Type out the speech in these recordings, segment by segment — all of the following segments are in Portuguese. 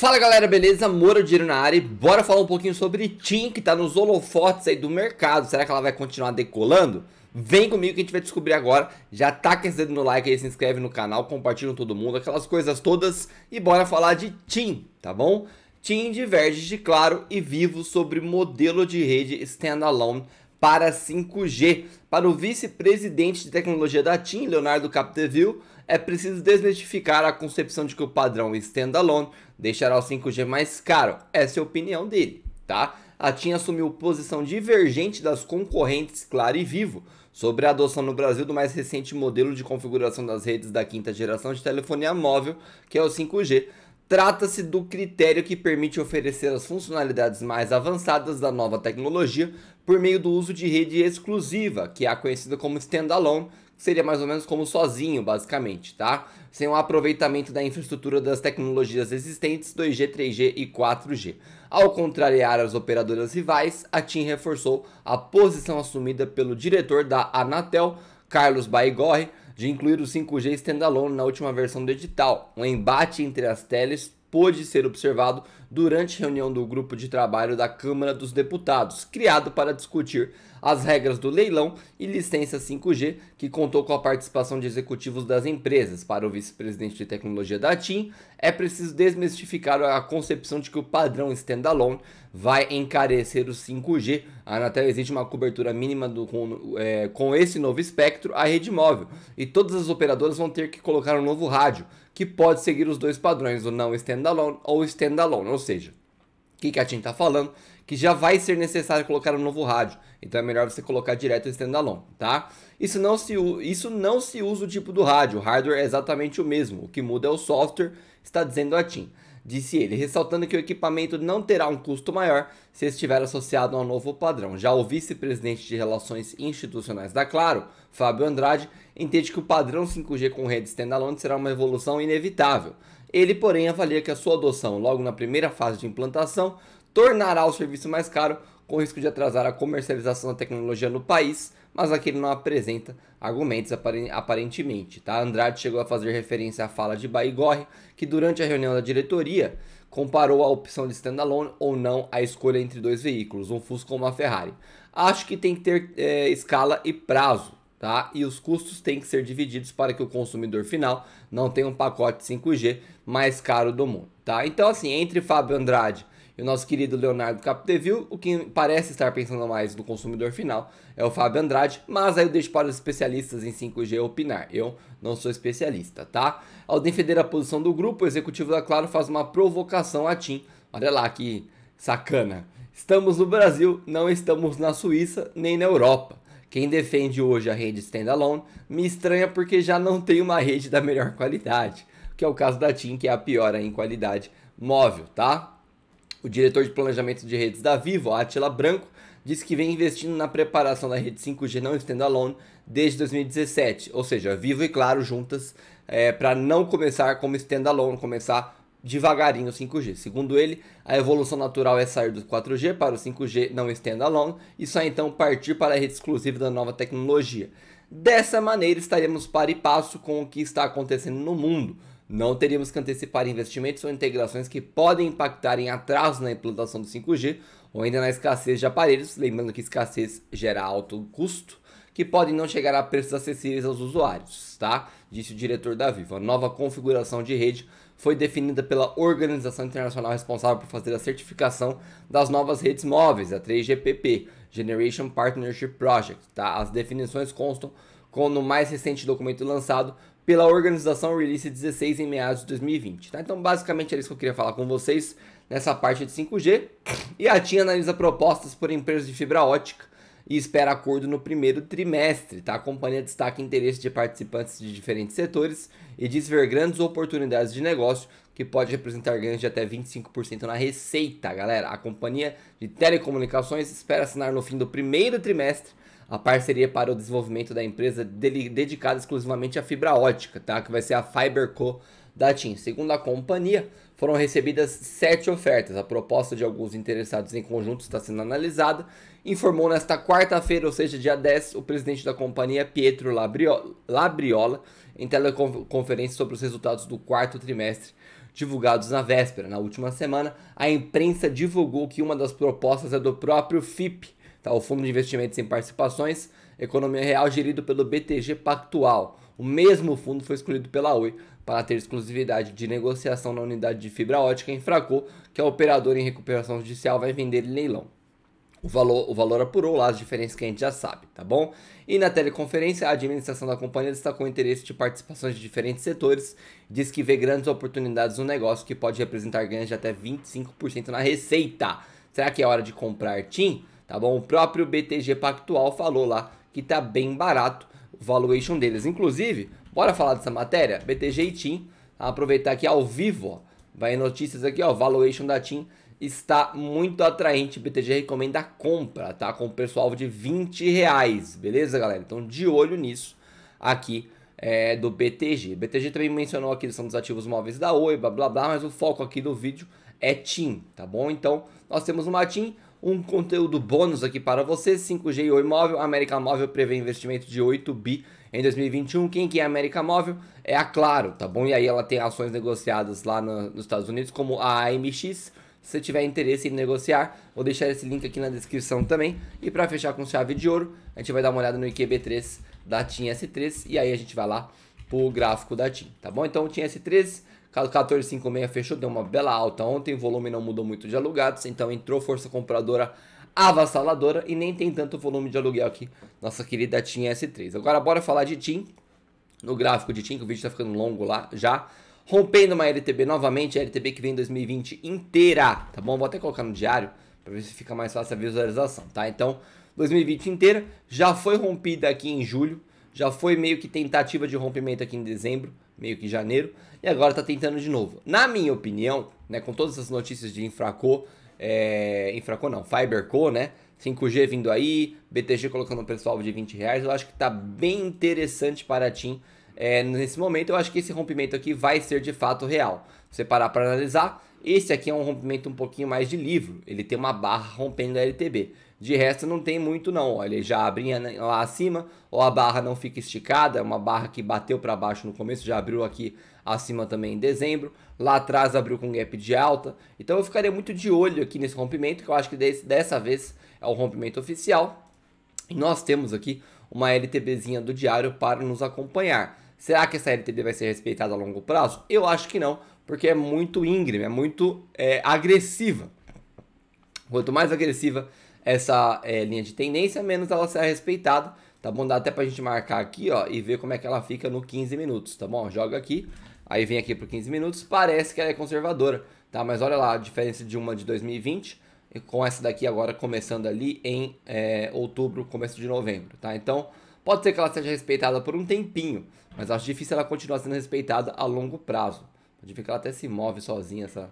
Fala galera, beleza? Moro Dinheiro na área e bora falar um pouquinho sobre Tim, que tá nos holofotes aí do mercado. Será que ela vai continuar decolando? Vem comigo que a gente vai descobrir agora. Já tá aquecendo no like aí, se inscreve no canal, compartilha com todo mundo, aquelas coisas todas. E bora falar de Tim, tá bom? Tim diverge de Claro e Vivo sobre modelo de rede standalone para 5G. Para o vice-presidente de tecnologia da TIM, Leonardo Capdeville, é preciso desmistificar a concepção de que o padrão standalone deixará o 5G mais caro. Essa é a opinião dele, tá? A TIM assumiu posição divergente das concorrentes Claro e Vivo sobre a adoção no Brasil do mais recente modelo de configuração das redes da quinta geração de telefonia móvel, que é o 5G, Trata-se do critério que permite oferecer as funcionalidades mais avançadas da nova tecnologia por meio do uso de rede exclusiva, que é a conhecida como standalone, que seria mais ou menos como sozinho, basicamente, tá? Sem o um aproveitamento da infraestrutura das tecnologias existentes 2G, 3G e 4G. Ao contrariar as operadoras rivais, a TIM reforçou a posição assumida pelo diretor da Anatel, Carlos Baigorre, de incluir o 5G standalone na última versão do edital. Um embate entre as teles pôde ser observado durante reunião do grupo de trabalho da Câmara dos Deputados, criado para discutir as regras do leilão e licença 5G, que contou com a participação de executivos das empresas. Para o vice-presidente de tecnologia da TIM, é preciso desmistificar a concepção de que o padrão standalone vai encarecer o 5G. A Anatel exige uma cobertura mínima do, com, é, com esse novo espectro à rede móvel, e todas as operadoras vão ter que colocar um novo rádio, que pode seguir os dois padrões, o não standalone ou standalone ou seja, o que, que a TIM está falando? Que já vai ser necessário colocar um novo rádio. Então é melhor você colocar direto o standalone, tá? Isso não, se, isso não se usa o tipo do rádio. O hardware é exatamente o mesmo. O que muda é o software, está dizendo a TIM disse ele, ressaltando que o equipamento não terá um custo maior se estiver associado ao novo padrão. Já o vice-presidente de Relações Institucionais da Claro, Fábio Andrade, entende que o padrão 5G com rede standalone será uma evolução inevitável. Ele, porém, avalia que a sua adoção logo na primeira fase de implantação tornará o serviço mais caro, com risco de atrasar a comercialização da tecnologia no país, mas aqui ele não apresenta argumentos aparentemente. Tá? Andrade chegou a fazer referência à fala de Baigorre, que durante a reunião da diretoria comparou a opção de standalone ou não a escolha entre dois veículos, um Fusca ou uma Ferrari. Acho que tem que ter é, escala e prazo. Tá? E os custos têm que ser divididos para que o consumidor final não tenha um pacote 5G mais caro do mundo, tá? Então assim, entre Fábio Andrade o nosso querido Leonardo Capdeville, o que parece estar pensando mais no consumidor final é o Fábio Andrade, mas aí eu deixo para os especialistas em 5G opinar. Eu não sou especialista, tá? Ao defender a posição do grupo, o executivo da Claro faz uma provocação à TIM. Olha lá que sacana. Estamos no Brasil, não estamos na Suíça nem na Europa. Quem defende hoje a rede standalone me estranha porque já não tem uma rede da melhor qualidade, que é o caso da TIM, que é a pior em qualidade móvel, tá? O diretor de planejamento de redes da Vivo, Atila Branco, disse que vem investindo na preparação da rede 5G não standalone desde 2017, ou seja, Vivo e Claro juntas, é, para não começar como standalone, começar devagarinho o 5G. Segundo ele, a evolução natural é sair do 4G para o 5G não standalone e só então partir para a rede exclusiva da nova tecnologia. Dessa maneira estaremos para e passo com o que está acontecendo no mundo, não teríamos que antecipar investimentos ou integrações que podem impactar em atrasos na implantação do 5G ou ainda na escassez de aparelhos, lembrando que escassez gera alto custo, que podem não chegar a preços acessíveis aos usuários, tá? Disse o diretor da Vivo. A nova configuração de rede foi definida pela organização internacional responsável por fazer a certificação das novas redes móveis, a 3GPP, Generation Partnership Project, tá? As definições constam com no mais recente documento lançado pela organização Release 16 em meados de 2020. Tá? Então, basicamente, era isso que eu queria falar com vocês nessa parte de 5G. E a TIM analisa propostas por empresas de fibra ótica e espera acordo no primeiro trimestre. Tá? A companhia destaca interesse de participantes de diferentes setores e diz ver grandes oportunidades de negócio que pode representar ganhos de até 25% na receita, galera. A companhia de telecomunicações espera assinar no fim do primeiro trimestre a parceria para o desenvolvimento da empresa dedicada exclusivamente à fibra ótica, tá? que vai ser a Fiberco da TIM. Segundo a companhia, foram recebidas sete ofertas. A proposta de alguns interessados em conjunto está sendo analisada. Informou nesta quarta-feira, ou seja, dia 10, o presidente da companhia, Pietro Labriola, em teleconferência sobre os resultados do quarto trimestre divulgados na véspera. Na última semana, a imprensa divulgou que uma das propostas é do próprio FIP, Tá? O Fundo de Investimentos em Participações, Economia Real, gerido pelo BTG Pactual. O mesmo fundo foi escolhido pela Oi para ter exclusividade de negociação na unidade de fibra ótica em Fracô, que a é operadora em recuperação judicial vai vender em leilão. O valor, o valor apurou lá as diferenças que a gente já sabe, tá bom? E na teleconferência, a administração da companhia destacou o interesse de participações de diferentes setores, diz que vê grandes oportunidades no negócio que pode representar ganhos de até 25% na receita. Será que é hora de comprar TIM? tá bom? O próprio BTG Pactual falou lá que tá bem barato o valuation deles. Inclusive, bora falar dessa matéria? BTG e TIM, aproveitar aqui ao vivo, ó, vai em notícias aqui, ó, valuation da TIM está muito atraente, BTG recomenda a compra, tá? Com o pessoal de 20 reais, beleza, galera? Então, de olho nisso aqui é, do BTG. BTG também mencionou aqui são dos ativos móveis da Oi, blá blá blá, mas o foco aqui do vídeo é TIM, tá bom? Então, nós temos uma TIM, um conteúdo bônus aqui para você, 5G e Oi Móvel, América Móvel prevê investimento de 8 bi em 2021. Quem que é a América Móvel? É a Claro, tá bom? E aí ela tem ações negociadas lá no, nos Estados Unidos, como a AMX. Se você tiver interesse em negociar, vou deixar esse link aqui na descrição também. E para fechar com chave de ouro, a gente vai dar uma olhada no IQB3 da TIM S3 e aí a gente vai lá pro gráfico da TIM, tá bom? Então, TIM S3 1456 fechou, deu uma bela alta ontem, o volume não mudou muito de alugados, então entrou força compradora avassaladora e nem tem tanto volume de aluguel aqui, nossa querida TIM S3. Agora bora falar de TIM, no gráfico de TIM, que o vídeo está ficando longo lá já, rompendo uma LTB novamente, a LTB que vem em 2020 inteira, tá bom? Vou até colocar no diário para ver se fica mais fácil a visualização, tá? Então, 2020 inteira já foi rompida aqui em julho, já foi meio que tentativa de rompimento aqui em dezembro, meio que janeiro, e agora está tentando de novo. Na minha opinião, né, com todas as notícias de Infraco, é, Infraco não, Fiberco, né? 5G vindo aí, BTG colocando um pessoal de 20 reais, eu acho que está bem interessante para a TIM é, nesse momento. Eu acho que esse rompimento aqui vai ser de fato real. Você parar para analisar, esse aqui é um rompimento um pouquinho mais de livro, ele tem uma barra rompendo a LTB. De resto não tem muito não, olha, ele já abriu lá acima, ou a barra não fica esticada, é uma barra que bateu para baixo no começo, já abriu aqui acima também em dezembro, lá atrás abriu com gap de alta, então eu ficaria muito de olho aqui nesse rompimento, que eu acho que desse, dessa vez é o rompimento oficial. E nós temos aqui uma LTBzinha do diário para nos acompanhar. Será que essa LTB vai ser respeitada a longo prazo? Eu acho que não, porque é muito íngreme, é muito é, agressiva. Quanto mais agressiva essa é, linha de tendência, menos ela será respeitada. Tá bom? Dá até pra gente marcar aqui, ó, e ver como é que ela fica no 15 minutos, tá bom? Joga aqui, aí vem aqui pro 15 minutos, parece que ela é conservadora, tá? Mas olha lá a diferença de uma de 2020 com essa daqui agora começando ali em é, outubro, começo de novembro, tá? Então, pode ser que ela seja respeitada por um tempinho, mas acho difícil ela continuar sendo respeitada a longo prazo. Pode ver que ela até se move sozinha, essa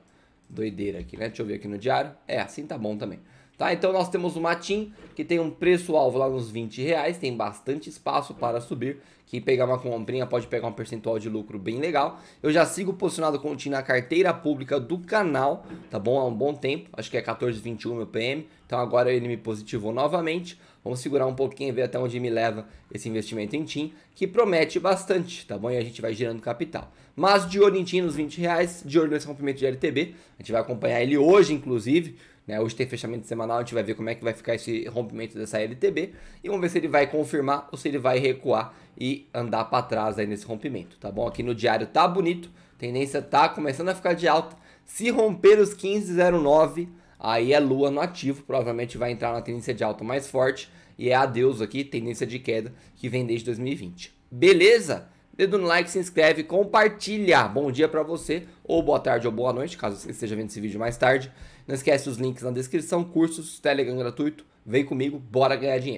doideira aqui, né? Deixa eu ver aqui no diário. É, assim tá bom também. Tá, então nós temos o Matin, que tem um preço-alvo lá nos 20 reais, tem bastante espaço para subir, que pegar uma comprinha pode pegar um percentual de lucro bem legal. Eu já sigo posicionado com o TIM na carteira pública do canal, tá bom? Há um bom tempo, acho que é 14,21 meu PM, então agora ele me positivou novamente. Vamos segurar um pouquinho e ver até onde me leva esse investimento em TIM, que promete bastante, tá bom? E a gente vai girando capital. Mas de olho em TIM nos 20 reais, de olho nesse rompimento de LTB. A gente vai acompanhar ele hoje, inclusive. Né? Hoje tem fechamento semanal, a gente vai ver como é que vai ficar esse rompimento dessa LTB. E vamos ver se ele vai confirmar ou se ele vai recuar e andar para trás aí nesse rompimento, tá bom? Aqui no diário tá bonito, tendência tá começando a ficar de alta. Se romper os 15,09 Aí a é Lua no ativo provavelmente vai entrar na tendência de alta mais forte e é adeus aqui, tendência de queda que vem desde 2020. Beleza? Dedo no like, se inscreve, compartilha. Bom dia para você, ou boa tarde ou boa noite, caso você esteja vendo esse vídeo mais tarde. Não esquece os links na descrição, cursos, Telegram gratuito. Vem comigo, bora ganhar dinheiro.